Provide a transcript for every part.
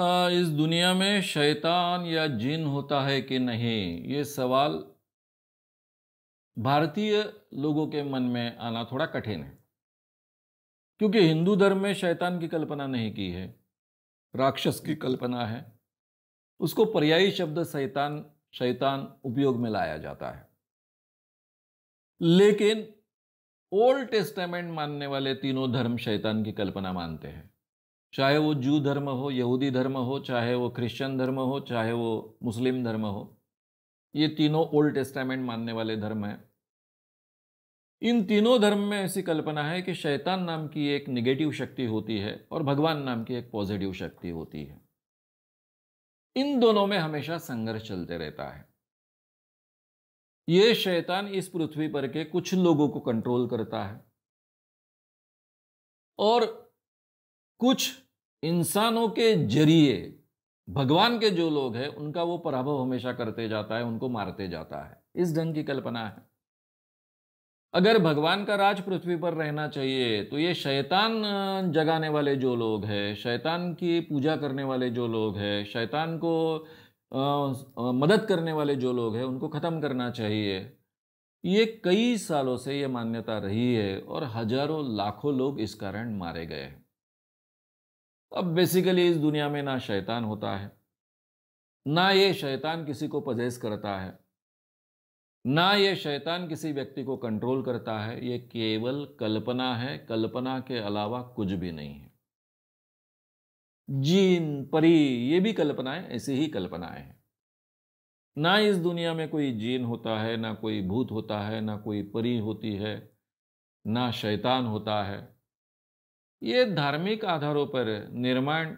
इस दुनिया में शैतान या जिन होता है कि नहीं ये सवाल भारतीय लोगों के मन में आना थोड़ा कठिन है क्योंकि हिंदू धर्म में शैतान की कल्पना नहीं की है राक्षस की कल्पना है उसको पर्यायी शब्द शैतान शैतान उपयोग में लाया जाता है लेकिन ओल्ड टेस्टामेंट मानने वाले तीनों धर्म शैतान की कल्पना मानते हैं चाहे वो जू धर्म हो यहूदी धर्म हो चाहे वो क्रिश्चियन धर्म हो चाहे वो मुस्लिम धर्म हो ये तीनों ओल्ड टेस्टामेंट मानने वाले धर्म हैं इन तीनों धर्म में ऐसी कल्पना है कि शैतान नाम की एक निगेटिव शक्ति होती है और भगवान नाम की एक पॉजिटिव शक्ति होती है इन दोनों में हमेशा संघर्ष चलते रहता है ये शैतान इस पृथ्वी पर के कुछ लोगों को कंट्रोल करता है और कुछ इंसानों के जरिए भगवान के जो लोग हैं उनका वो पराभव हमेशा करते जाता है उनको मारते जाता है इस ढंग की कल्पना है अगर भगवान का राज पृथ्वी पर रहना चाहिए तो ये शैतान जगाने वाले जो लोग हैं शैतान की पूजा करने वाले जो लोग हैं शैतान को आ, आ, मदद करने वाले जो लोग हैं उनको ख़त्म करना चाहिए ये कई सालों से ये मान्यता रही है और हजारों लाखों लोग इस कारण मारे गए हैं अब बेसिकली इस दुनिया में ना शैतान होता है ना ये शैतान किसी को पजेस करता है ना ये शैतान किसी व्यक्ति को कंट्रोल करता है ये केवल कल्पना है कल्पना के अलावा कुछ भी नहीं है जीन परी ये भी कल्पनाएं ऐसी ही कल्पनाएं हैं ना इस दुनिया में कोई जीन होता है ना कोई भूत होता है ना कोई परी होती है ना शैतान होता है ये धार्मिक आधारों पर निर्माण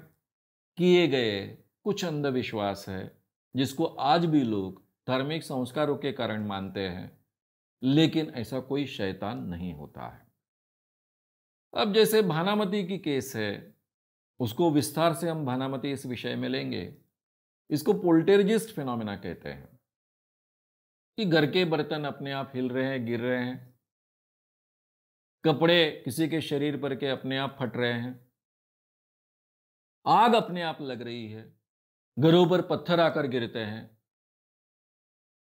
किए गए कुछ अंधविश्वास है जिसको आज भी लोग धार्मिक संस्कारों के कारण मानते हैं लेकिन ऐसा कोई शैतान नहीं होता है अब जैसे भानामती की केस है उसको विस्तार से हम भानामती इस विषय में लेंगे इसको पोल्टेरजिस्ट फिनोमेना कहते हैं कि घर के बर्तन अपने आप हिल रहे हैं गिर रहे हैं कपड़े किसी के शरीर पर के अपने आप फट रहे हैं आग अपने आप लग रही है घरों पर पत्थर आकर गिरते हैं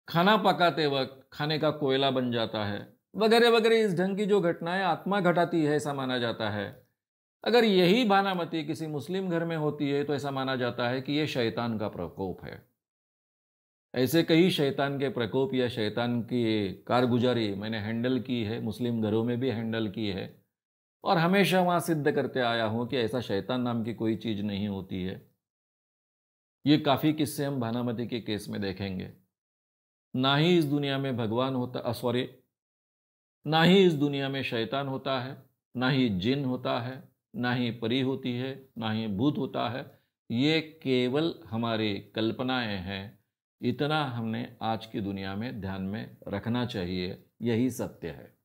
खाना पकाते वक्त खाने का कोयला बन जाता है वगैरह वगैरह इस ढंग की जो घटनाएं आत्मा घटाती है ऐसा माना जाता है अगर यही भानामती किसी मुस्लिम घर में होती है तो ऐसा माना जाता है कि यह शैतान का प्रकोप है ऐसे कई शैतान के प्रकोप या शैतान की कारगुजारी मैंने हैंडल की है मुस्लिम घरों में भी हैंडल की है और हमेशा वहाँ सिद्ध करते आया हूँ कि ऐसा शैतान नाम की कोई चीज़ नहीं होती है ये काफ़ी किस्से हम भानामती के केस में देखेंगे ना ही इस दुनिया में भगवान होता सॉरी ना ही इस दुनिया में शैतान होता है ना ही जिन होता है ना ही परी होती है ना ही भूत होता है ये केवल हमारी कल्पनाएं हैं इतना हमने आज की दुनिया में ध्यान में रखना चाहिए यही सत्य है